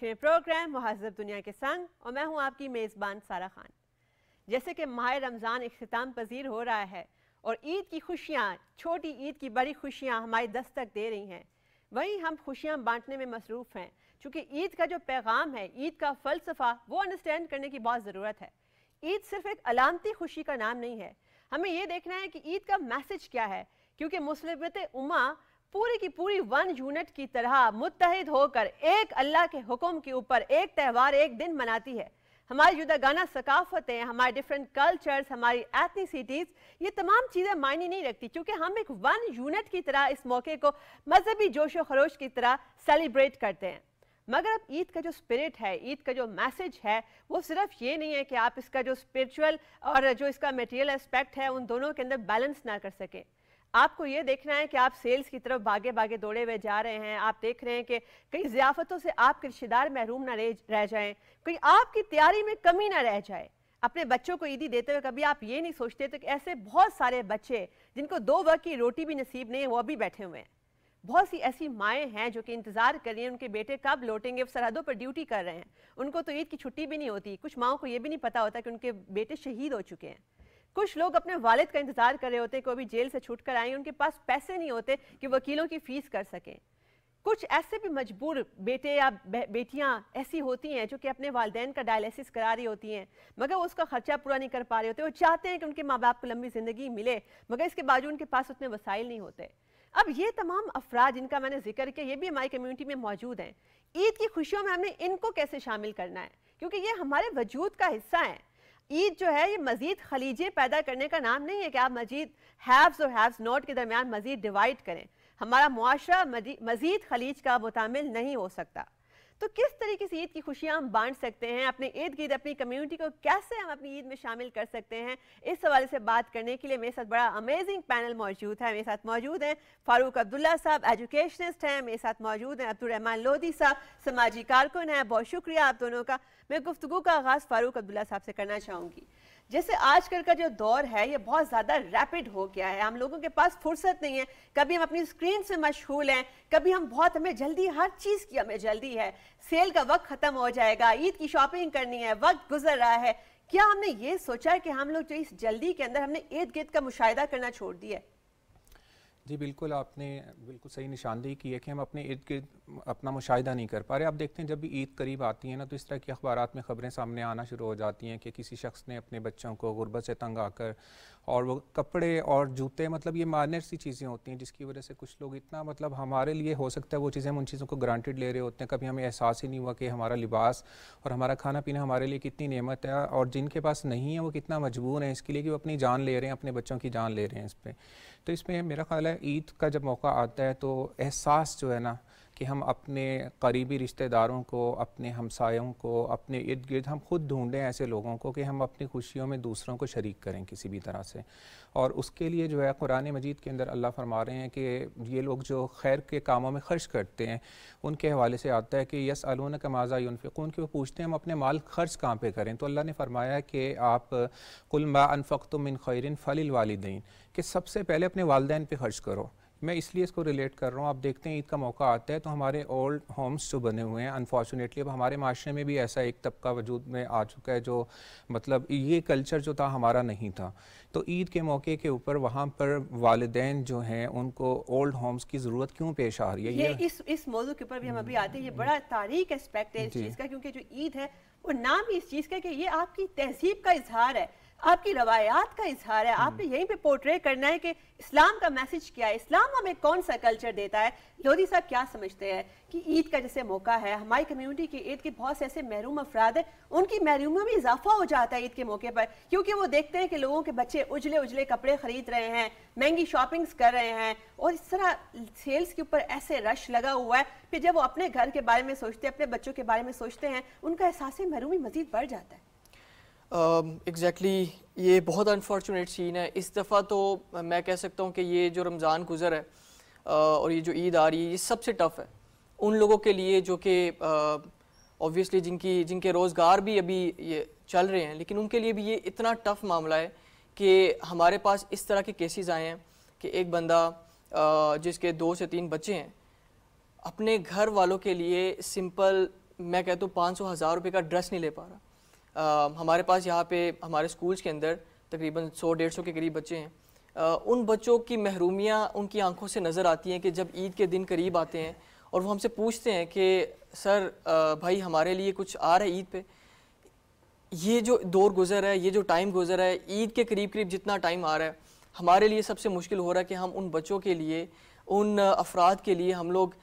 देख रहे हैं प्रोग्राम महजब दुनिया के संग और मैं हूं आपकी मेज़बान सारा खान जैसे कि माह रमज़ान अख्ताम पजीर हो रहा है और ईद की खुशियाँ छोटी ईद की बड़ी खुशियाँ हमारी दस्तक दे रही हैं वहीं हम खुशियां बांटने में मसरूफ़ हैं क्योंकि ईद का जो पैगाम है ईद का फ़लसफ़ा वो अंडरस्टैंड करने की बहुत ज़रूरत है ईद सिर्फ एक अलामती खुशी का नाम नहीं है हमें यह देखना है कि ईद का मैसेज क्या है क्योंकि मुसलबत उमा पूरी की पूरी वन यूनिट की तरह मुतहद होकर एक अल्लाह के हुक्म के ऊपर एक त्यौहार एक दिन मनाती है हमारी जुदागाना सकाफतें हमारे डिफरेंट कल्चर्स हमारी एथनीसिटीज़ ये तमाम चीज़ें मायने नहीं रखती क्योंकि हम एक वन यूनिट की तरह इस मौके को मजहबी जोश व खरोश की तरह सेलिब्रेट करते हैं मगर अब ईद का जो स्पिरिट है ईद का जो मैसेज है वो सिर्फ ये नहीं है कि आप इसका जो स्पिरिचुअल और जो इसका मटेरियल एस्पेक्ट है उन दोनों के अंदर बैलेंस ना कर सकें आपको ये देखना है कि आप सेल्स की तरफ भागे भागे दौड़े हुए जा रहे हैं आप देख रहे हैं कि कहीं जियाफतों से आप रिश्तेदार महरूम ना रह जाएं कहीं आपकी तैयारी में कमी ना रह जाए अपने बच्चों को ईदी देते हुए कभी आप ये नहीं सोचते तो कि ऐसे बहुत सारे बच्चे जिनको दो वक्त की रोटी भी नसीब नहीं है वो अभी बैठे हुए हैं बहुत सी ऐसी माएँ हैं जो कि इंतज़ार कर रही हैं उनके बेटे कब लौटेंगे सरहदों पर ड्यूटी कर रहे हैं उनको तो ईद की छुट्टी भी नहीं होती कुछ माओं को ये भी नहीं पता होता कि उनके बेटे शहीद हो चुके हैं कुछ लोग अपने वालिद का इंतजार कर रहे होते कोई भी जेल से छूट कर आए उनके पास पैसे नहीं होते कि वकीलों की फीस कर सकें कुछ ऐसे भी मजबूर बेटे या बेटियां ऐसी होती हैं जो कि अपने वालदेन का डायलिसिस करा रही होती हैं मगर उसका ख़र्चा पूरा नहीं कर पा रहे होते वो चाहते हैं कि उनके माँ बाप को लंबी ज़िंदगी मिले मगर इसके बावजूद उनके पास उतने वसाइल नहीं होते अब ये तमाम अफराद जिनका मैंने जिक्र किया ये भी हमारी कम्युनिटी में मौजूद हैं ईद की खुशियों में हमने इनको कैसे शामिल करना है क्योंकि ये हमारे वजूद का हिस्सा है ईद जो है ये मजीद खलीजे पैदा करने का नाम नहीं है कि आप मजीद हैव्स और हैव्स नॉट के दरमियान मजीद डिवाइड करें हमारा मुआरा मजीद खलीज का मुतामिल नहीं हो सकता तो किस तरीके से ईद की खुशियाँ हम बांट सकते हैं अपने ईद गिर्द अपनी कम्युनिटी को कैसे हम अपनी ईद में शामिल कर सकते हैं इस हवाले से बात करने के लिए मेरे साथ बड़ा अमेजिंग पैनल मौजूद है मेरे साथ मौजूद हैं फारूक अब्दुल्ला साहब एजुकेशनिस्ट हैं मेरे साथ मौजूद हैं अब्दुलरहमान लोधी साहब समाजी कारकुन हैं बहुत शुक्रिया आप दोनों का मैं गुफ्तु का आगाज़ फारूक अब्दुल्ला साहब से करना चाहूँगी जैसे आजकल का जो दौर है ये बहुत ज़्यादा रैपिड हो गया है हम लोगों के पास फुर्सत नहीं है कभी हम अपनी स्क्रीन से मशहूल हैं कभी हम बहुत हमें जल्दी हर चीज़ की हमें जल्दी है सेल का वक्त ख़त्म हो जाएगा ईद की शॉपिंग करनी है वक्त गुजर रहा है क्या हमने ये सोचा कि हम लोग जो इस जल्दी के अंदर हमने इर्द गिर्द का मुशाह करना छोड़ दिया है जी बिल्कुल आपने बिल्कुल सही निशानदेही की है कि हम अपने इर्द गिर्द अपना मुशाहिदा नहीं कर पा रहे आप देखते हैं जब भी ईद करीब आती है ना तो इस तरह की अखबार में ख़बरें सामने आना शुरू हो जाती हैं कि किसी शख्स ने अपने बच्चों को ग़ुरबत से तंग आकर और वो कपड़े और जूते मतलब ये माइनर सी चीज़ें होती हैं जिसकी वजह से कुछ लोग इतना मतलब हमारे लिए हो सकता है वो चीज़ें हम उन चीज़ों को ग्रांटेड ले रहे होते हैं कभी हमें एहसास ही नहीं हुआ कि हमारा लिबास और हमारा खाना पीना हमारे लिए कितनी नेमत है और जिनके पास नहीं है वो कितना मजबूर है इसके लिए कि वो अपनी जान ले रहे हैं अपने बच्चों की जान ले रहे हैं इस पर तो इसमें मेरा ख्याल है ईद का जब मौका आता है तो एहसास जो है ना कि हम अपने करीबी रिश्तेदारों को अपने हमसायों को अपने इर्द गिर्द हम खुद ढूंढें ऐसे लोगों को कि हम अपनी खुशियों में दूसरों को शरीक करें किसी भी तरह से और उसके लिए जो है कुरान मजीद के अंदर अल्लाह फरमा रहे हैं कि ये लोग जो खैर के कामों में खर्च करते हैं उनके हवाले से आता है कि यस अलोन का माजा यूनफ़िकून के वो पूछते हैं हम अपने माल खर्च कहाँ पर करें तो अल्लाह ने फरमाया कि आप कुल मा अनफ़तुमिन खैरिन फ़लिल वालदेन कि सबसे पहले अपने वालदेन पर खर्च करो मैं इसलिए इसको रिलेट कर रहा हूँ आप देखते हैं ईद का मौका आता है तो हमारे ओल्ड होम्स जो बने हुए हैं अनफॉर्चुनेटली अब हमारे माशरे में भी ऐसा एक तबका वजूद में आ चुका है जो मतलब ये कल्चर जो था हमारा नहीं था तो ईद के मौके के ऊपर वहाँ पर वालदेन जो हैं उनको ओल्ड होम्स की ज़रूरत क्यों पेश आ रही है ये, ये इस इस मौजू के ऊपर भी हम अभी आते हैं ये बड़ा तारीख एस्पेक्ट है इस चीज़ का क्योंकि जो ईद है वो नाम ही इस चीज़ का कि ये आपकी तहजीब का इजहार है आपकी रवायात का इजहार है आपने हम्म। यहीं पे पोर्ट्रे करना है कि इस्लाम का मैसेज क्या है इस्लाम हमें कौन सा कल्चर देता है लोधी साहब क्या समझते हैं कि ईद का जैसे मौका है हमारी कम्युनिटी के ईद के बहुत से ऐसे महरूम अफराद हैं उनकी महरूमों में इजाफा हो जाता है ईद के मौके पर क्योंकि वो देखते हैं कि लोगों के बच्चे उजले उजले कपड़े खरीद रहे हैं महंगी शॉपिंग्स कर रहे हैं और इस तरह सेल्स के ऊपर ऐसे रश लगा हुआ है फिर जब वो अपने घर के बारे में सोचते हैं अपने बच्चों के बारे में सोचते हैं उनका एहसास महरूमी मजीद बढ़ जाता है एग्जैक्टली um, uh, exactly, ये बहुत अनफॉर्चुनेट सीन है इस दफ़ा तो मैं कह सकता हूँ कि ये जो रमज़ान गुज़र है uh, और ये जो ईद आ रही है ये सबसे टफ़ है उन लोगों के लिए जो कि ऑब्वियसली uh, जिनकी जिनके रोज़गार भी अभी ये चल रहे हैं लेकिन उनके लिए भी ये इतना टफ़ मामला है कि हमारे पास इस तरह के केसेस आए हैं कि एक बंदा uh, जिसके दो से तीन बच्चे हैं अपने घर वालों के लिए सिंपल मैं कहता हूँ पाँच सौ हज़ार रुपये का ड्रेस नहीं ले पा रहा हमारे पास यहाँ पे हमारे स्कूल्स के अंदर तकरीबन सौ डेढ़ सौ के करीब बच्चे हैं आ, उन बच्चों की महरूमियाँ उनकी आंखों से नज़र आती हैं कि जब ईद के दिन करीब आते हैं और वो हमसे पूछते हैं कि सर आ, भाई हमारे लिए कुछ आ रहा है ईद पे ये जो दौर गुजर है ये जो टाइम गुजर है ईद के करीब करीब जितना टाइम आ रहा है हमारे लिए सबसे मुश्किल हो रहा है कि हम उन बच्चों के लिए उन अफराद के लिए हम लोग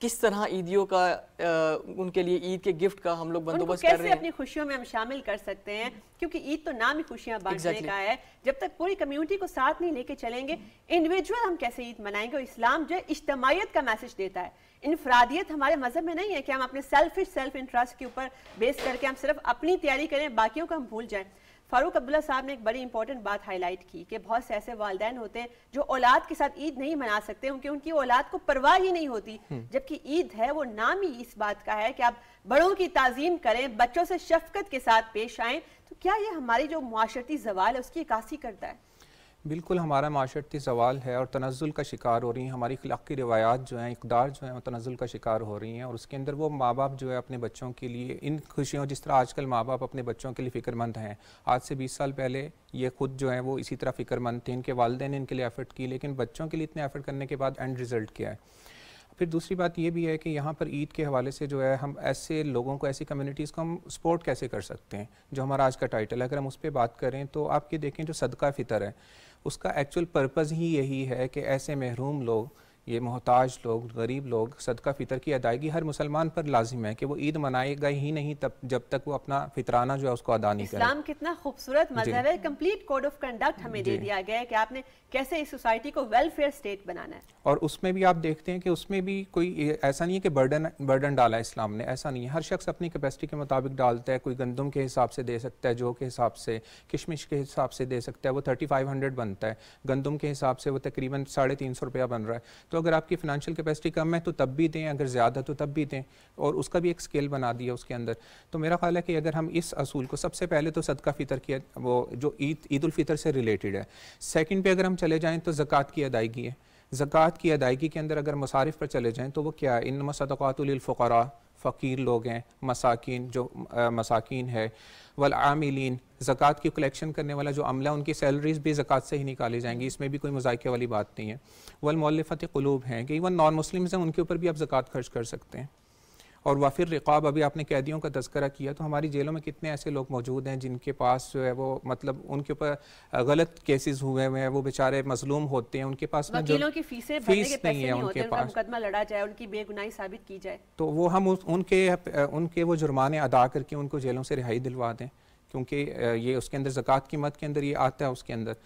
किस तरह ईदियों का उनके लिए ईद के गिफ्ट का हम लोग बंदोबस्त कर रहे हैं अपनी खुशियों में हम शामिल कर सकते हैं क्योंकि ईद तो नाम ही खुशियां बांटने exactly. का है जब तक पूरी कम्युनिटी को साथ नहीं लेके चलेंगे इंडिविजुअल हम कैसे ईद मनाएंगे और इस्लाम जो है इज्तमाहीत का मैसेज देता है इनफरादियत हमारे मजहब में नहीं है कि हम अपने सेल्फिश सेल्फ इंटरेस्ट के ऊपर बेस करके हम सिर्फ अपनी तैयारी करें बाकियों को हम भूल जाएं फारूक अब्दुल्ला साहब ने एक बड़ी इंपॉर्टेंट बात हाईलाइट की कि बहुत से ऐसे वालदेन होते हैं जो औलाद के साथ ईद नहीं मना सकते क्योंकि उनकी औलाद को परवाह ही नहीं होती हम्म। जबकि ईद है वो नाम ही इस बात का है कि आप बड़ों की ताजीम करें बच्चों से शफकत के साथ पेश आए तो क्या ये हमारी जो माशरती जवाल है उसकी इक्सी करता है बिल्कुल हमारा माशरती सवाल है और तनज़ुल का शिकार हो रही हैं हमारी की रवायात जो हैं इकदार जो हैं वो तनज़ुल का शिकार हो रही हैं और उसके अंदर वो माँ बाप जो है अपने बच्चों के लिए इन खुशियों जिस तरह आजकल माँ बाप अपने बच्चों के लिए फ़िक्रमंद हैं आज से बीस साल पहले ये खुद जो है वो इसी तरह फ़िक्रमंद थे इनके वालदे ने इनके लिए एफ़र्ट की लेकिन बच्चों के लिए इतने एफ़र्ट करने के बाद एंड रिज़ल्ट क्या है फिर दूसरी बात ये भी है कि यहाँ पर ईद के हवाले से जो है हम ऐसे लोगों को ऐसी कम्युनिटीज़ को हम सपोर्ट कैसे कर सकते हैं जो हमारा आज का टाइटल है अगर हम उस पर बात करें तो आप ये देखें जो सदका फ़ितर है उसका एक्चुअल पर्पज़ ही यही है कि ऐसे महरूम लोग ये मोहताज लोग गरीब लोग सदका फ़ितर की अदायगी हर मुसलमान पर लाजिम है कि वो ईद मनाएगा ही नहीं तब जब तक वो अपना फितराना जो है उसको अदा नहीं इस्लाम करे। कितना खूबसूरत मजहब है कंप्लीट कोड ऑफ कंडक्ट हमें दे दिया गया है कि आपने कैसे इस सोसाइटी को वेलफेयर स्टेट बनाना है और उसमें भी आप देखते हैं कि उसमें भी कोई ऐसा नहीं है कि बर्डन बर्डन डाला इस्लाम ने ऐसा नहीं है हर शख्स अपनी कैपेसिटी के मुताबिक डालता है कोई गंदम के हिसाब से दे सकता है जो के हिसाब से किशमिश के हिसाब से दे सकता है वो थर्टी फाइव हंड्रेड बनता है गंदम के हिसाब से वो तकरीबन साढ़े तीन सौ रुपया बन रहा है तो अगर आपकी फाइनेंशियल कैपेसिटी कम है तो तब भी दें अगर ज़्यादा तो तब भी दें और उसका भी एक स्केल बना दिया उसके अंदर तो मेरा ख्याल है कि अगर हम इस असूल को सबसे पहले तो सदका फ़ितर की वो जो ईद ईदालफ़ितर से रिलेटेड है सेकेंड पे अगर हम चले जाएँ तो ज़क़़त की अदायगी है ज़क़़त की अदायगी के अंदर अगर मुसारिफ पर चले जाएँ तो वो क्या है इन सदक़ातलफ़रा फ़कीर लोग हैं मसाकिन जो आ, मसाकिन है वल आमिलीन ज़क़़त की कलेक्शन करने वाला जो अमला उनकी सैलरीज़ भी ज़क़़त से ही निकाली जाएंगी इसमें भी कोई मजाक वाली बात नहीं है वल मौलफ़त क़लूब हैं कि इवन नॉन मुस्लिम्स हैं उनके ऊपर भी आप ज़क़़त खर्च कर सकते हैं और वाफिर रिकाब अभी आपने कैदियों का तस्करा किया तो हमारी जेलों में कितने ऐसे लोग मौजूद हैं जिनके पास जो है वो मतलब उनके ऊपर गलत केसेस हुए हुए हैं वो बेचारे मजलूम होते हैं उनके पास वकीलों की फीसें फीस नहीं है उनके पास मुकदमा लड़ा जाए उनकी बेगुनाही साबित की जाए तो वो हम उनके उनके वो जुर्माने अदा करके उनको जेलों से रिहाई दिलवा दें क्योंकि ये उसके अंदर जक़ात की मद के अंदर ये आता है उसके अंदर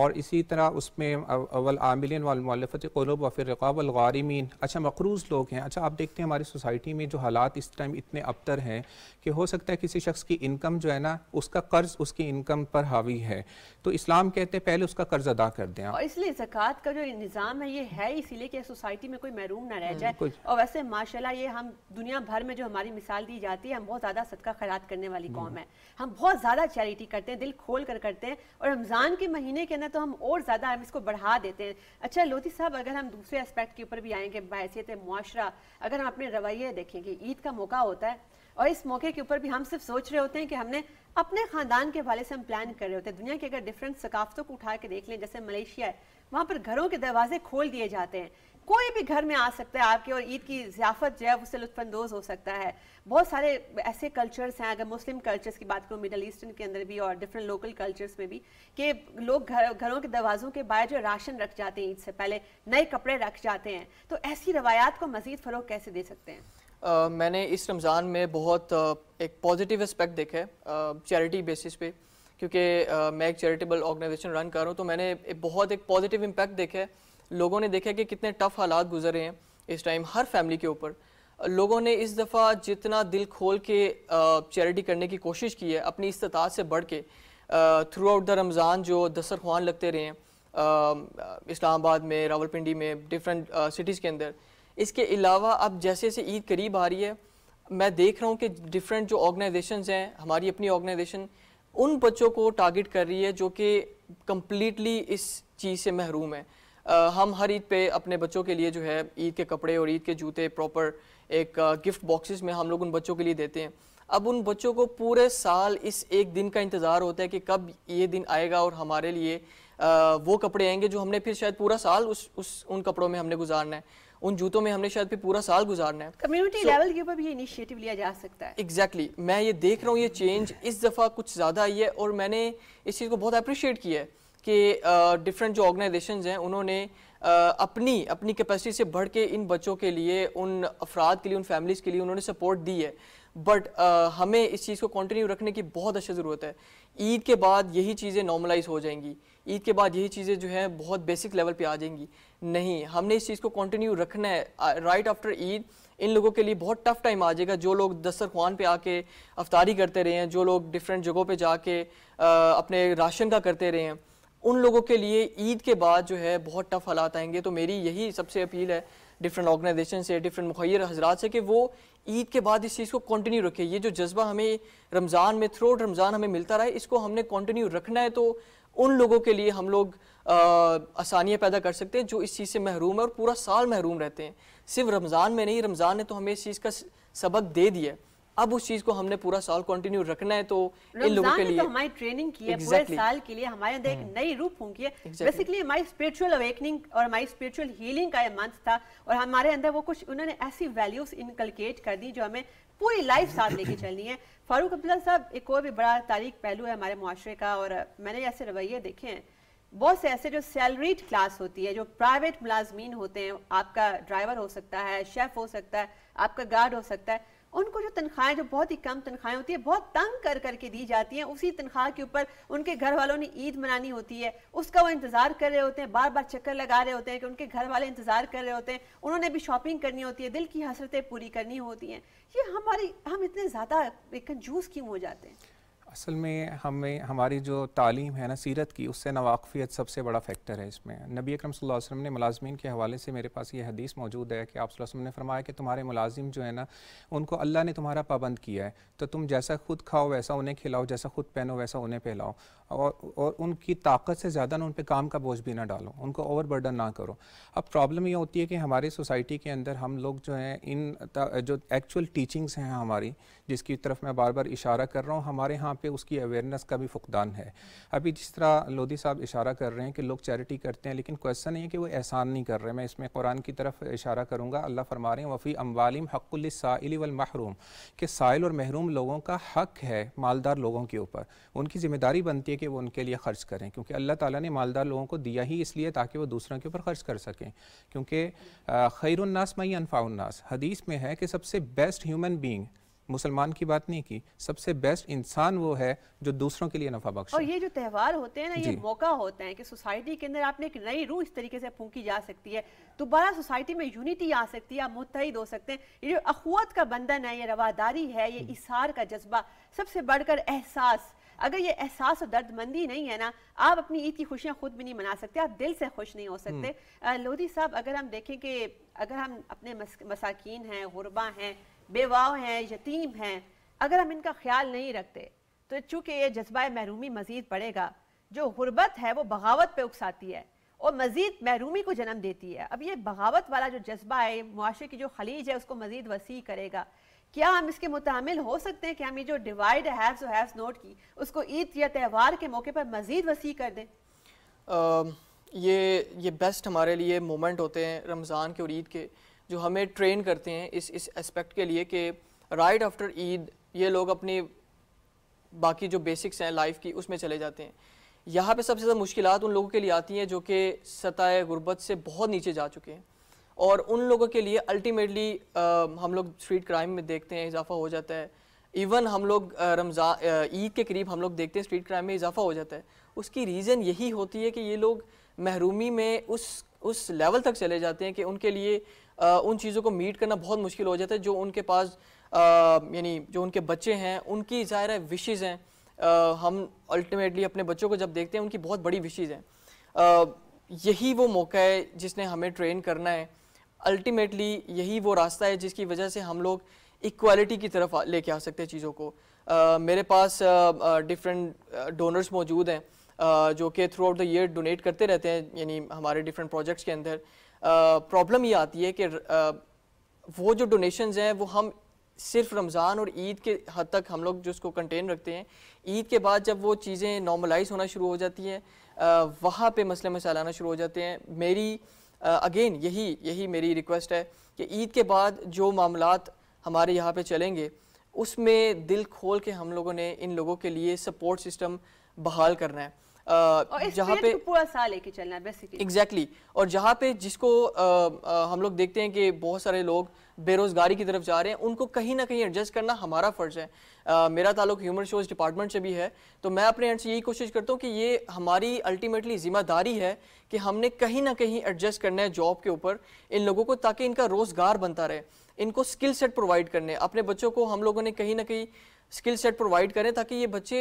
और इसी तरह उसमें अवल आमिलिन वालमफ़त कलब व फिर रक़ाबारमीन अच्छा मकरूज़ लोग हैं अच्छा आप देखते हैं हमारी सोसाइटी में जो हालात इस टाइम इतने अबतर हैं कि हो सकता है किसी शख्स की इनकम जो है ना उसका कर्ज़ उसकी इनकम पर हावी है तो इस्लाम कहते हैं पहले उसका कर्ज़ अदा कर दें और इसलिए जक़ात का जो निज़ाम है ये है इसीलिए कि सोसाइटी में कोई महरूम ना रह हम्म, जाए और वैसे माशाला ये हम दुनिया भर में जो हमारी मिसाल दी जाती है हम बहुत ज़्यादा सदका खैरात करने वाली हम्म। कौम है हम बहुत ज़्यादा चैरिटी करते हैं दिल खोल कर करते हैं और रमज़ान के महीने के ना तो हम और ज़्यादा हम इसको बढ़ा देते हैं अच्छा लोधी साहब अगर हम दूसरे एस्पेक्ट के ऊपर भी आएंगे बहसीत मुआरा अगर हम अपने रवैये देखें कि ईद का मौका होता है और इस मौके के ऊपर भी हम सिर्फ सोच रहे होते हैं कि हमने अपने ख़ानदान के हवाले से हम प्लान कर रहे होते हैं दुनिया के अगर डिफरेंट सकाफ़तों को उठा के देख लें जैसे मलेशिया है वहाँ पर घरों के दरवाजे खोल दिए जाते हैं कोई भी घर में आ सकता है आपके और ईद की जियाफत जो है उससे लुफानंदोज़ हो सकता है बहुत सारे ऐसे कल्चर्स हैं अगर मुस्लिम कल्चर्स की बात करूँ मिडल ईस्टर्न के अंदर भी और डिफरेंट लोकल कल्चर्स में भी कि लोग घर घरों के दरवाज़ों के बाहर जो राशन रख जाते हैं ईद से पहले नए कपड़े रख जाते हैं तो ऐसी रवायात को मज़ीद फ़रोग कैसे दे सकते हैं Uh, मैंने इस रमज़ान में बहुत uh, एक पॉजिटिव एस्पेक्ट देखा है चैरिटी बेसिस पे क्योंकि uh, मैं एक चैरिटेबल ऑर्गेनाइजेशन रन कर रहा हूँ तो मैंने एक बहुत एक पॉजिटिव इम्पैक्ट देखा है लोगों ने देखा कि कितने टफ हालात गुजरे हैं इस टाइम हर फैमिली के ऊपर लोगों ने इस दफ़ा जितना दिल खोल के चैरिटी करने की कोशिश की है अपनी इस्तात से बढ़ के थ्रू आउट द रमज़ान जो खुआन लगते रहे हैं इस्लामाबाद में रावलपिंडी में डिफरेंट सिटीज़ के अंदर इसके अलावा अब जैसे जैसे ईद करीब आ रही है मैं देख रहा हूँ कि डिफरेंट जो ऑर्गेनाइजेशन हैं हमारी अपनी ऑर्गेनाइजेशन उन बच्चों को टारगेट कर रही है जो कि कम्प्लीटली इस चीज़ से महरूम है हम हर ईद पे अपने बच्चों के लिए जो है ईद के कपड़े और ईद के जूते प्रॉपर एक गिफ्ट बॉक्सेस में हम लोग उन बच्चों के लिए देते हैं अब उन बच्चों को पूरे साल इस एक दिन का इंतज़ार होता है कि कब ये दिन आएगा और हमारे लिए वो कपड़े आएंगे जो हमने फिर शायद पूरा साल उस उस उन कपड़ों में हमने गुजारना है उन जूतों में हमने शायद फिर पूरा साल गुजारना है कम्युनिटी लेवल के ऊपर भी ये इनिशिएटिव लिया जा सकता है एग्जैक्टली exactly, मैं ये देख रहा हूँ ये चेंज इस दफ़ा कुछ ज़्यादा आई है और मैंने इस चीज़ को बहुत अप्रिशिएट किया है कि डिफरेंट जो ऑर्गेनाइजेशन हैं उन्होंने अपनी अपनी कैपेसिटी से बढ़ के इन बच्चों के लिए उन अफराद के लिए उन फैमिलीज़ के लिए उन्होंने सपोर्ट दी है बट हमें इस चीज़ को कंटिन्यू रखने की बहुत अच्छी ज़रूरत है ईद के बाद यही चीज़ें नॉर्मलाइज हो जाएंगी ईद के बाद यही चीज़ें जो हैं बहुत बेसिक लेवल पे आ जाएंगी नहीं हमने इस चीज़ को कंटिन्यू रखना है राइट आफ्टर ईद इन लोगों के लिए बहुत टफ टाइम आ जाएगा जो लोग दस्तर खान पे आके अफ्तारी करते रहे हैं जो लोग डिफरेंट जगहों पे जाके अपने राशन का करते रहे हैं उन लोगों के लिए ईद के बाद जो है बहुत टफ हालात आएंगे तो मेरी यही सबसे अपील है डिफरेंट ऑर्गेनाइजेशन से डिफरेंट मुखर हजरात से कि वो ईद के बाद इस चीज़ को कंटिन्यू रखे ये जो जज्बा हमें रमज़ान में थ्रू रमज़ान हमें मिलता रहा है इसको हमने कंटिन्यू रखना है तो उन लोगों के लिए हम लोग आसानियाँ पैदा कर सकते हैं जो इस चीज़ से महरूम है और पूरा साल महरूम रहते हैं सिर्फ रमज़ान में नहीं रमज़ान ने तो हमें इस चीज़ का सबक दे दिया अब उस चीज को हमने पूरा साल कंटिन्यू रखना है तो इन लोगों के तो लिए तो हमारी ट्रेनिंग की है exactly. पूरे साल के लिए हमारे अंदर एक हम्म। नई रूप होंगी बेसिकली हमारी स्पिरिचुअल अवेकनिंग और हमारी स्पिरिचुअल हीलिंग का यह मंथ था और हमारे अंदर वो कुछ उन्होंने ऐसी वैल्यूज इनकलकेट कर दी जो हमें पूरी लाइफ साथ लेके चलनी है फारूक अब्दुल्ला साहब एक और भी बड़ा तारीख पहलू है हमारे मुआरे का और मैंने ऐसे रवैये देखे हैं बहुत से ऐसे जो सैलरीड क्लास होती है जो प्राइवेट मुलाजमीन होते हैं आपका ड्राइवर हो सकता है शेफ हो सकता है आपका गार्ड हो सकता है उनको जो तनख्वाहें जो बहुत ही कम तनख्वाहें होती है बहुत तंग कर करके दी जाती हैं उसी तनख्वाह के ऊपर उनके घर वालों ने ईद मनानी होती है उसका वो इंतजार कर रहे होते हैं बार बार चक्कर लगा रहे होते हैं कि उनके घर वाले इंतजार कर रहे होते हैं उन्होंने भी शॉपिंग करनी होती है दिल की हसरतें पूरी करनी होती हैं ये हमारी हम इतने ज़्यादा कंजूस क्यों हो जाते हैं असल में हमें हमारी जो तालीम है ना सीरत की उससे नवाकफियत सबसे बड़ा फैक्टर है इसमें नबी अकरम सल्लल्लाहु अलैहि वसल्लम ने मुलाजमीन के हवाले से मेरे पास ये हदीस मौजूद है कि आप वसल्लम ने फरमाया कि तुम्हारे मुलाजिम जो है ना उनको अल्लाह ने तुम्हारा पाबंद किया है तो तुम जैसा खुद खाओ वैसा उन्हें खिलाओ जैसा खुद पहनो वैसा उन्हें पहलाओ और और उनकी ताकत से ज़्यादा ना उन पर काम का बोझ भी ना डालो उनको ओवर बर्डन ना करो अब प्रॉब्लम ये होती है कि हमारी सोसाइटी के अंदर हम लोग जो हैं इन जो एक्चुअल टीचिंग्स हैं हमारी जिसकी तरफ मैं बार बार इशारा कर रहा हूँ हमारे यहाँ पे उसकी अवेयरनेस का भी फुकदान है अभी जिस तरह लोधी साहब इशारा कर रहे हैं कि लोग चैरिटी करते हैं लेकिन क्वेश्चन ये कि वो एहसान नहीं कर रहे मैं इसमें कुरान की तरफ इशारा करूँगा अल्लाह फरमा रहे हैं वफ़ी अम्बालिम हक़ुल्साइल वलमहरूम के साइल और महरूम लोगों का हक है मालदार लोगों के ऊपर उनकी ज़िम्मेदारी बनती है कि वो उनके लिए ख़र्च करें क्योंकि अल्लाह ताला ने मालदार लोगों को दिया ही इसलिए ताकि वो दूसरों के ऊपर ख़र्च कर सकें क्योंकि खैरनास मई अनफ़ाउन्नास हदीस में है कि सबसे बेस्ट ह्यूमन बींग मुसलमान की बात नहीं की सबसे बेस्ट इंसान वो है जो दूसरों के लिए नफा बख्श और ये जो त्यौहार होते हैं ना ये मौका होता है कि सोसाइटी के अंदर आपने एक नई रूह इस तरीके से फूकी जा सकती है दोबारा सोसाइटी में यूनिटी आ सकती है आप मुतहद हो सकते हैं ये जो अखवत का बंधन है ये रवादारी है ये इशार का जज्बा सबसे बढ़कर एहसास अगर ये एहसास और दर्द मंदी नहीं है ना आप अपनी ईद की खुशियाँ खुद भी नहीं मना सकते आप दिल से खुश नहीं हो सकते हम्म। लोधी साहब अगर हम देखें कि अगर हम अपने मसाकिन हैं गुरबा हैं बेवाओ हैं यतीम हैं अगर हम इनका ख्याल नहीं रखते तो चूंकि ये जज्बा महरूमी मज़ीद पड़ेगा जो गुरबत है वो बगावत पे उकसाती है और मज़ीद महरूमी को जन्म देती है अब ये बगावत वाला जो जज्बा है माशरे की जो खलीज है उसको मज़ीद वसी करेगा क्या हम इसके मुतामिल हो सकते हैं कि हम ये जो डिवाइड हैव्स और हैव्स नोट की उसको ईद या त्यौहार के मौके पर मज़ीद वसी कर दें ये ये बेस्ट हमारे लिए मोमेंट होते हैं रमज़ान के और ईद के जो हमें ट्रेन करते हैं इस इस एस्पेक्ट के लिए कि राइट आफ्टर ईद ये लोग अपनी बाकी जो बेसिक्स हैं लाइफ की उसमें चले जाते हैं यहाँ पे सबसे ज़्यादा मुश्किल उन लोगों के लिए आती हैं जो कि सतह गुर्बत से बहुत नीचे जा चुके हैं और उन लोगों के लिए अल्टीमेटली हम लोग स्ट्रीट क्राइम में देखते हैं इजाफा हो जाता है इवन हम लोग रमज़ान ईद के करीब हम लोग देखते हैं स्ट्रीट क्राइम में इजाफा हो जाता है उसकी रीज़न यही होती है कि ये लोग महरूमी में उस उस लेवल तक चले जाते हैं कि उनके लिए आ, उन चीज़ों को मीट करना बहुत मुश्किल हो जाता है जो उनके पास यानी जो उनके बच्चे हैं उनकी ज़ाहिर है विशेज़ हैं आ, हम अल्टीमेटली अपने बच्चों को जब देखते हैं उनकी बहुत बड़ी विशेज़ हैं यही वो मौका है जिसने हमें ट्रेन करना है अल्टीमेटली यही वो रास्ता है जिसकी वजह से हम लोग इक्वालिटी की तरफ लेके आ सकते हैं चीज़ों को uh, मेरे पास डिफरेंट डोनर्स मौजूद हैं uh, जो कि throughout the year donate करते रहते हैं यानी हमारे डिफरेंट प्रोजेक्ट्स के अंदर प्रॉब्लम ये आती है कि वो जो डोनेशंस हैं वो हम सिर्फ रमज़ान और ईद के हद तक हम लोग जिसको कंटेन रखते हैं ईद के बाद जब वो चीज़ें नॉर्मलाइज होना शुरू हो जाती हैं वहाँ पे मसले मसाले आना शुरू हो जाते हैं मेरी अगेन यही यही मेरी रिक्वेस्ट है कि ईद के बाद जो मामला हमारे यहाँ पे चलेंगे उसमें दिल खोल के हम लोगों ने इन लोगों के लिए सपोर्ट सिस्टम बहाल करना है जहाँ पे पूरा साल लेके चलना है बेसिकली एग्जैक्टली exactly, और जहाँ पे जिसको आ, आ, हम लोग देखते हैं कि बहुत सारे लोग बेरोज़गारी की तरफ जा रहे हैं उनको कहीं ना कहीं एडजस्ट करना हमारा फ़र्ज़ है आ, मेरा ताल्लुक ह्यूमन रिसोर्स डिपार्टमेंट से भी है तो मैं अपने एंड से यही कोशिश करता हूँ कि ये हमारी अल्टीमेटली ज़िम्मेदारी है कि हमने कहीं ना कहीं एडजस्ट करना है जॉब के ऊपर इन लोगों को ताकि इनका रोज़गार बनता रहे इनको स्किल सेट प्रोवाइड करने अपने बच्चों को हम लोगों ने कहीं ना कहीं स्किल सेट प्रोवाइड करें ताकि ये बच्चे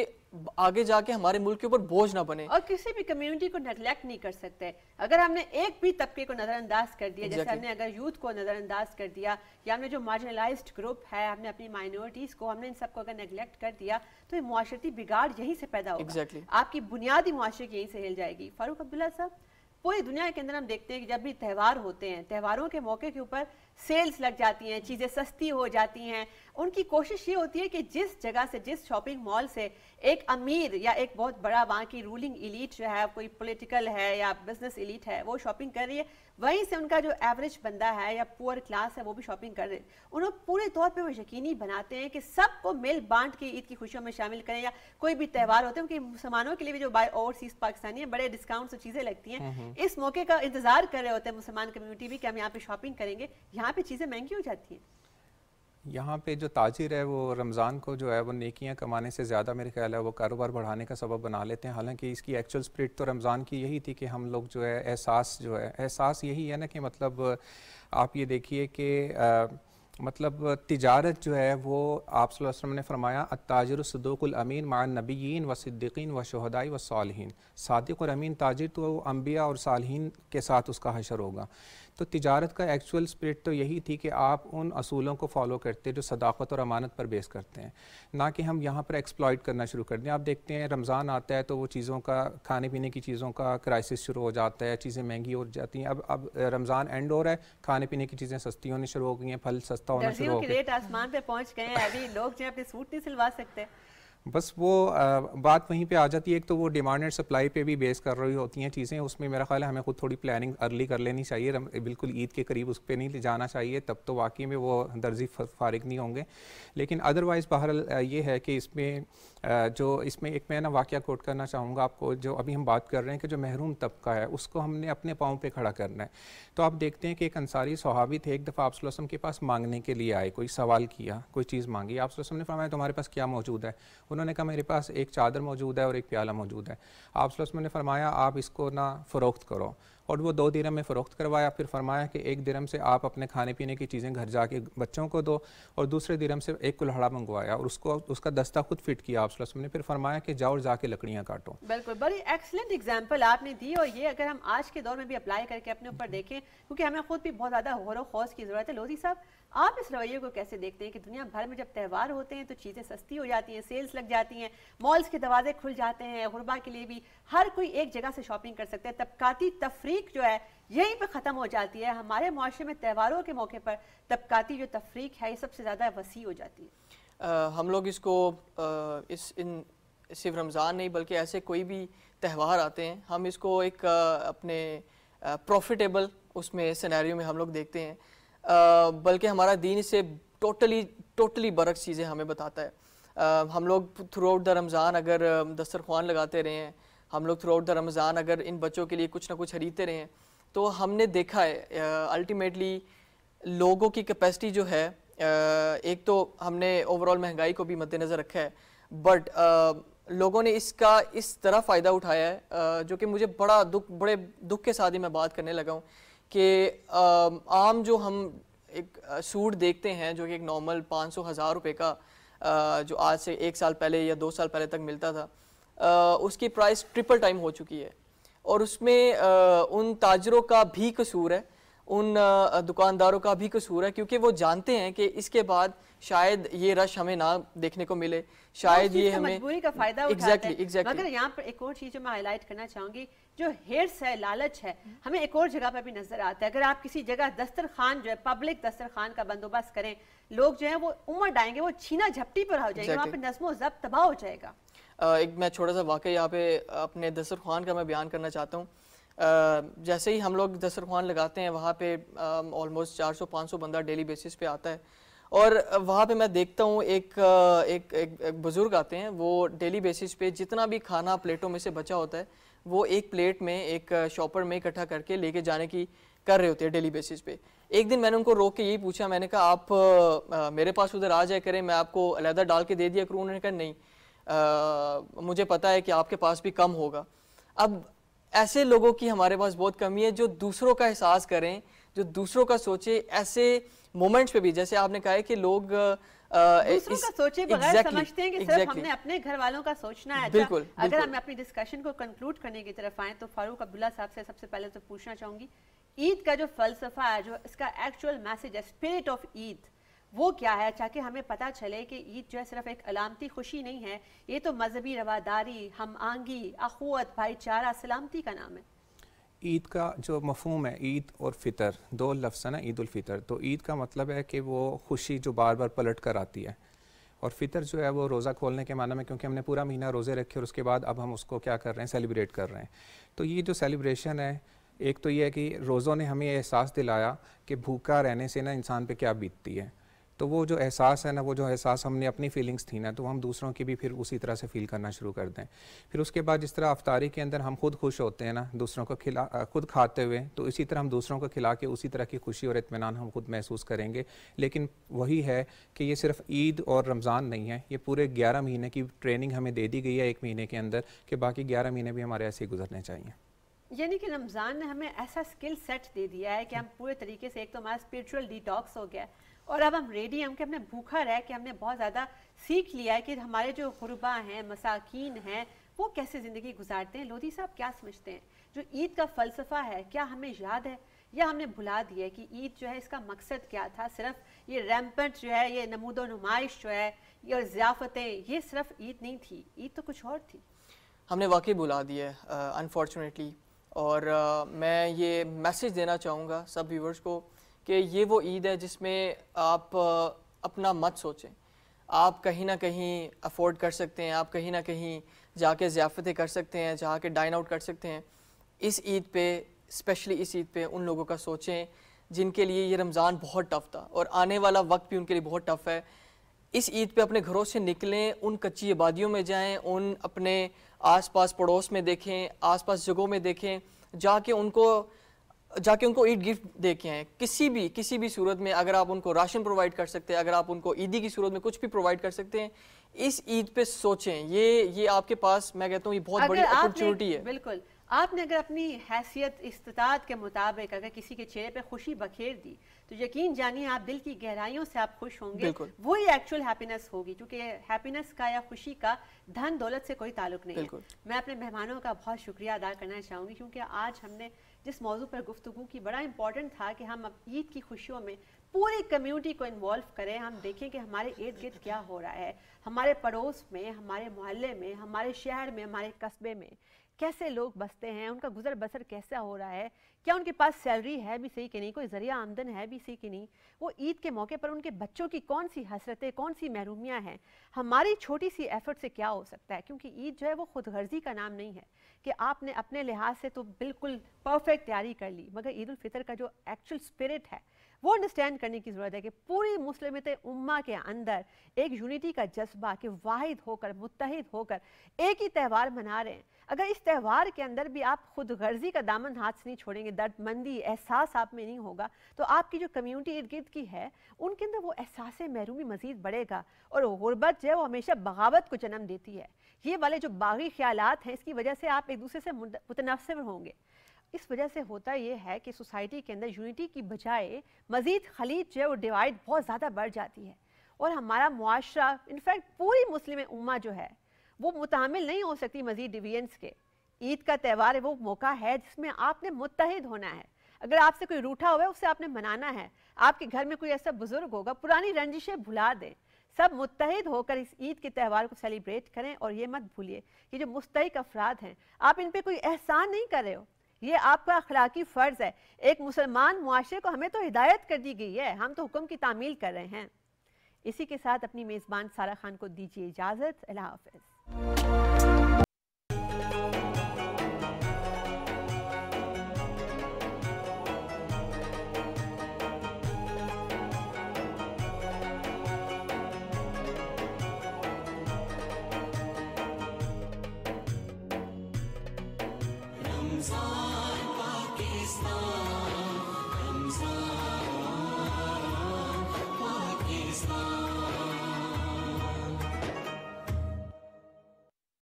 आगे जाके हमारे मुल्क के ऊपर बोझ ना बने और किसी भी कम्युनिटी को नेगलेक्ट नहीं कर सकते अगर हमने एक भी तबके को नज़रअंदाज कर दिया exactly. जैसे हमने अगर यूथ को नज़रअंदाज कर दिया या हमने जो मार्जिनलाइज्ड ग्रुप है हमने अपनी माइनॉरिटीज़ को हमने इन सबको अगर नेगलेक्ट कर दिया तो ये माशरती बिगाड़ यहीं से पैदा होगा exactly. आपकी बुनियादी माशरे की यहीं से हिल जाएगी फारूक अब्दुल्ला साहब पूरी दुनिया के अंदर हम देखते हैं कि जब भी त्यौहार होते हैं त्यौहारों के मौके के ऊपर सेल्स लग जाती हैं चीज़ें सस्ती हो जाती हैं उनकी कोशिश ये होती है कि जिस जगह से जिस शॉपिंग मॉल से एक अमीर या एक बहुत बड़ा वहाँ की रूलिंग इलीट जो है कोई पॉलिटिकल है या बिजनेस इलीट है वो शॉपिंग कर रही है वहीं से उनका जो एवरेज बंदा है या पुअर क्लास है वो भी शॉपिंग कर रहे हैं उन्होंने पूरे तौर पर वो यकीनी बनाते हैं कि सबको मिल बांट के ईद की खुशियों में शामिल करें या कोई भी त्यौहार होते हैं उनके मुसलमानों के लिए भी जो बाई ओवर सीज पाकिस्तानी है बड़े डिस्काउंट से चीज़ें लगती हैं हम्म, हम्म। इस मौके का इंतजार कर रहे होते हैं मुसलमान कम्युनिटी भी कि हम यहाँ पे शॉपिंग करेंगे यहाँ पे चीज़ें महंगी हो जाती हैं यहाँ पे जो ताजिर है वो रमज़ान को जो है वो नेकियां कमाने से ज़्यादा मेरे ख्याल है वो कारोबार बढ़ाने का सबब बना लेते हैं हालांकि इसकी एक्चुअल स्प्रिट तो रमज़ान की यही थी कि हम लोग जो है एहसास जो है एहसास यही है ना कि मतलब आप ये देखिए कि मतलब तजारत जो है वो आप वसल्लम ने फरमाया ताजर सदोकुल अमीन मा नबीन व सिद्दीकीन व शहदाई व सालहीन सादिक और अमीन ताजिर तो अम्बिया और सालहीन के साथ उसका हशर होगा तो तिजारत का एक्चुअल स्प्रिट तो यही थी कि आप उन असूलों को फॉलो करते हैं जो सदाकत और अमानत पर बेस करते हैं ना कि हम यहाँ पर एक्सप्लॉयट करना शुरू कर दें आप देखते हैं रमज़ान आता है तो वो चीज़ों का खाने पीने की चीज़ों का क्राइसिस शुरू हो जाता है चीज़ें महंगी हो जाती हैं अब अब रमज़ान एंड हो रहा है खाने पीने की चीज़ें सस्ती होनी शुरू हो गई हैं फल सस्ता होना शुरू हो गया रेट आसमान पर पहुँच गए अभी लोग जो अपने सूट नहीं सिलवा सकते बस वो बात वहीं पे आ जाती है एक तो वो डिमांड एंड सप्लाई पे भी बेस कर रही होती हैं चीज़ें उसमें मेरा ख्याल है हमें खुद थोड़ी प्लानिंग अर्ली कर लेनी चाहिए बिल्कुल ईद के करीब उस पर नहीं जाना चाहिए तब तो वाकई में वो दर्जी फारिग नहीं होंगे लेकिन अदरवाइज़ बाहर ये है कि इसमें जो इसमें एक मैं ना वाक्य कोट करना चाहूँगा आपको जो अभी हम बात कर रहे हैं कि जो महरूम तबका है उसको हमने अपने पाँव पर खड़ा करना है तो आप देखते हैं कि एक अंसारी सहावी थे एक दफ़ा आप के पास मांगने के लिए आए कोई सवाल किया कोई चीज़ मांगी आप ने फरमाया तुम्हारे पास क्या मौजूद है उन्होंने कहा मेरे पास एक चादर मौजूद है और एक प्याला मौजूद है आप ने फरमाया आप इसको ना फ़रोख्त करो और वो दो दिरम में फ़रोख्त करवाया फिर फरमाया कि एक दिरम से आप अपने खाने पीने की चीज़ें घर जाके बच्चों को दो और दूसरे दिरम से एक कुल्हाड़ा मंगवाया और उसको उसका दस्ता खुद फिट किया आप ने फिर फरमाया कि जाओ और जाके लकड़ियाँ काटो बिल्कुल बड़ी एक्सलेंट एग्जाम्पल आपने दी और ये अगर हम आज के दौर में भी अप्लाई करके अपने ऊपर देखें क्योंकि हमें खुद भी बहुत ज़्यादा हौर खौस की ज़रूरत है लोधी साहब आप इस रवैये को कैसे देखते हैं कि दुनिया भर में जब त्यौहार होते हैं तो चीज़ें सस्ती हो जाती हैं सेल्स लग जाती हैं मॉल्स के दरवाजे खुल जाते हैं गुरबा के लिए भी हर कोई एक जगह से शॉपिंग कर सकता है तबकाती तफरीक जो है यहीं पर ख़त्म हो जाती है हमारे माशरे में त्यौहारों के मौके पर तबकाती जो तफरीक है ये सबसे ज़्यादा वसी हो जाती है हम लोग इसको इस इन सिर्फ रमज़ान नहीं बल्कि ऐसे कोई भी त्यौहार आते हैं हम इसको एक अपने प्रॉफिटेबल उसमें सिनेरियो में हम लोग देखते हैं बल्कि हमारा दीन से टोटली टोटली बरक चीज़ें हमें बताता है आ, हम लोग थ्रू आउट द रमज़ान अगर दस्तरखान लगाते रहे हैं हम लोग थ्रू आउट द रमज़ान अगर इन बच्चों के लिए कुछ ना कुछ खरीदते रहे हैं तो हमने देखा है अल्टीमेटली लोगों की कैपेसिटी जो है आ, एक तो हमने ओवरऑल महंगाई को भी मद्देनज़र रखा है बट लोगों ने इसका इस तरह फ़ायदा उठाया है जो कि मुझे बड़ा दुख बड़े दुख के साथ ही मैं बात करने लगा हूँ कि आम जो हम एक सूट देखते हैं जो कि एक नॉर्मल पाँच सौ हज़ार रुपये का जो आज से एक साल पहले या दो साल पहले तक मिलता था उसकी प्राइस ट्रिपल टाइम हो चुकी है और उसमें उन ताजरों का भी कसूर है उन दुकानदारों का भी कसूर है क्योंकि वो जानते हैं कि इसके बाद शायद ये रश हमें ना देखने को मिले शायद ये हमें मजबूरी का फायदा एग्जैक्टली एग्जैक्टली मगर यहाँ पर एक और चीज मैं हाईलाइट करना चाहूंगी जो हेड्स है लालच है हमें एक और जगह पर भी नजर आता है अगर आप किसी जगह दस्तर खान जो है पब्लिक दस्तर खान का बंदोबस्त करें लोग जो है वो उमड़ आएंगे वो छीना झपटी पर हो जाएगा वहाँ पर नजमो जब्त तबाह हो जाएगा एक मैं छोटा सा वाक्य यहाँ पे अपने दसर खान का मैं बयान करना चाहता हूँ जैसे ही हम लोग दसर खान लगाते हैं वहाँ पे ऑलमोस्ट 400-500 बंदा डेली बेसिस पे आता है और वहाँ पे मैं देखता हूँ एक एक, एक, एक बुज़ुर्ग आते हैं वो डेली बेसिस पे जितना भी खाना प्लेटों में से बचा होता है वो एक प्लेट में एक शॉपर में इकट्ठा करके लेके जाने की कर रहे होते हैं डेली बेसिस पे एक दिन मैंने उनको रोक के यही पूछा मैंने कहा आप आ, मेरे पास उधर आ जाए करें मैं आपको अलहदा डाल के दे दिया करूँ उन्होंने कहा नहीं आ, मुझे पता है कि आपके पास भी कम होगा अब ऐसे लोगों की हमारे पास बहुत कमी है जो दूसरों का एहसास करें जो दूसरों का सोचे ऐसे मोमेंट्स पे भी जैसे आपने कहा है कि लोग का सोचना है अच्छा, अगर हम अपनी तो, तो पूछना चाहूंगी ईद का जो है जो इसका एक्चुअल मैसेज है क्या है हमें पता चले कि ईद जो है सिर्फ एक अलामती खुशी नहीं है ये तो मजहबी रवादारी हम आंगी अखवत भाईचारा सलामती का नाम है ईद का जो मफहम है ईद और फितर दो लफ्स है ना ईद फितर तो ईद का मतलब है कि वो खुशी जो बार बार पलट कर आती है और फितर जो है वो रोज़ा खोलने के माना में क्योंकि हमने पूरा महीना रोज़े रखे और उसके बाद अब हम उसको क्या कर रहे हैं सेलिब्रेट कर रहे हैं तो ये जो सेलिब्रेशन है एक तो ये है कि रोज़ों ने हमें एहसास दिलाया कि भूखा रहने से ना इंसान पे क्या बीतती है तो वो जो एहसास है ना वो जो एहसास हमने अपनी फीलिंग्स थी ना तो हम दूसरों की भी फिर उसी तरह से फील करना शुरू कर दें फिर उसके बाद जिस तरह अफ्तारी के अंदर हम खुद खुश होते हैं ना दूसरों को खिला खुद खाते हुए तो इसी तरह हम दूसरों को खिला के उसी तरह की खुशी और इतमान हम खुद महसूस करेंगे लेकिन वही है कि ये सिर्फ ईद और रमज़ान नहीं है ये पूरे ग्यारह महीने की ट्रेनिंग हमें दे दी गई है एक महीने के अंदर कि बाकी ग्यारह महीने भी हमारे ऐसे ही गुजरने चाहिए यानी कि रमज़ान ने हमें ऐसा स्किल सेट दे दिया है कि हम पूरे तरीके से एक तो हमारा स्पिरिचुअल डिटॉक्स हो गया है और अब हम रेडी हम कि हमने भूखा रह कि हमने बहुत ज़्यादा सीख लिया है कि हमारे जो गुरबा हैं मसाकिन हैं वो कैसे ज़िंदगी गुजारते हैं लोधी साहब क्या समझते हैं जो ईद का फ़लसफ़ा है क्या हमें याद है या हमने भुला दिया है कि ईद जो है इसका मकसद क्या था सिर्फ ये रैम्पट जो है ये नमूद नुमाइश जो है ये ज़ियाफ़तें ये सिर्फ ईद नहीं थी ईद तो कुछ और थी हमने वाकई भुला दिया है अनफॉर्चुनेटली और uh, मैं ये मैसेज देना चाहूँगा सब व्यूवर्स को कि ये वो ईद है जिसमें आप अपना मत सोचें आप कहीं ना कहीं अफोर्ड कर सकते हैं आप कहीं ना कहीं जाके ज़ियाफ़तें कर सकते हैं जाके डाइन आउट कर सकते हैं इस ईद पे स्पेशली इस ईद पे उन लोगों का सोचें जिनके लिए ये रमज़ान बहुत टफ़ था और आने वाला वक्त भी उनके लिए बहुत टफ़ है इस ईद पे अपने घरों से निकलें उन कच्ची आबादियों में जाएं उन अपने आसपास पड़ोस में देखें आसपास जगहों में देखें जाके उनको जाके उनको ईद गिफ्ट दे के आए किसी भी किसी भी सूरत में अगर आप उनको राशन प्रोवाइड कर सकते हैं अगर आप उनको ईदी की सूरत में कुछ भी प्रोवाइड कर सकते हैं इस ईद पे सोचें ये ये आपके पास मैं कहता हूँ ये बहुत बड़ी अपॉर्चुनिटी है बिल्कुल आपने अगर अपनी हैसियत इस्तात के मुताबिक अगर किसी के चेहरे पे खुशी बखेर दी तो यकीन जानिए आप दिल की गहराइयों से आप खुश होंगे वही एक्चुअल हैप्पीनेस होगी क्योंकि हैप्पीनेस का या खुशी का धन दौलत से कोई ताल्लुक नहीं है मैं अपने मेहमानों का बहुत शुक्रिया अदा करना चाहूंगी क्योंकि आज हमने जिस मौजू पर गुफ्तु की बड़ा इंपॉर्टेंट था कि हम ईद की खुशियों में पूरी कम्युनिटी को इन्वॉल्व करें हम देखें कि हमारे इर्द गिर्द क्या हो रहा है हमारे पड़ोस में हमारे मोहल्ले में हमारे शहर में हमारे कस्बे में कैसे लोग बसते हैं उनका गुजर बसर कैसा हो रहा है क्या उनके पास सैलरी है भी सही कि नहीं कोई ज़रिया आमदन है भी सही कि नहीं वो ईद के मौके पर उनके बच्चों की कौन सी हसरतें कौन सी महरूमियाँ हैं हमारी छोटी सी एफर्ट से क्या हो सकता है क्योंकि ईद जो है वो खुद गर्जी का नाम नहीं है कि आपने अपने लिहाज से तो बिल्कुल परफेक्ट तैयारी कर ली मगर ईद उल फितर का जो एक्चुअल स्पिरिट है वो अंडरस्टैंड करने की ज़रूरत है कि पूरी मुस्लिमत उम्मा के अंदर एक यूनिटी का जज्बा कि वाहिद होकर मुतहद होकर एक ही त्यौहार मना रहे हैं अगर इस त्यौहार के अंदर भी आप खुद गर्जी का दामन हाथ से नहीं छोड़ेंगे दर्दमंदी एहसास आप में नहीं होगा तो आपकी जो कम्यूनिटी इर्द गिर्द की है उनके अंदर वो एहसास महरूमी मजीद बढ़ेगा और गुर्बत जो है वो हमेशा बगावत को जन्म देती है ये वाले जो बागी ख्याल हैं इसकी वजह से आप एक दूसरे से मुतनासर होंगे इस वजह से होता यह है कि सोसाइटी के अंदर यूनिटी की बजाय मज़ीद खलीज जो है वो डिवाइड बहुत ज़्यादा बढ़ जाती है और हमारा मुआरा इनफैक्ट पूरी मुस्लिम उमा जो है वो मुतामिल नहीं हो सकती मज़ीद डिवीजन्स के ईद का त्यौहार वो मौका है जिसमें आपने मुतहद होना है अगर आपसे कोई रूठा हुआ है उसे आपने मनाना है आपके घर में कोई ऐसा बुजुर्ग होगा पुरानी रंजिशें भुला दें सब मुतहद होकर इस ईद के त्यौहार को सेलिब्रेट करें और ये मत भूलिए कि जो मुस्तक अफराद हैं आप इन पर कोई एहसान नहीं कर रहे हो ये आपका अखलाकी फ़र्ज़ है एक मुसलमान मुआरे को हमें तो हिदायत कर दी गई है हम तो हुक्म की तामील कर रहे हैं इसी के साथ अपनी मेज़बान सारा खान को दीजिए इजाज़त अल्लाह हाफ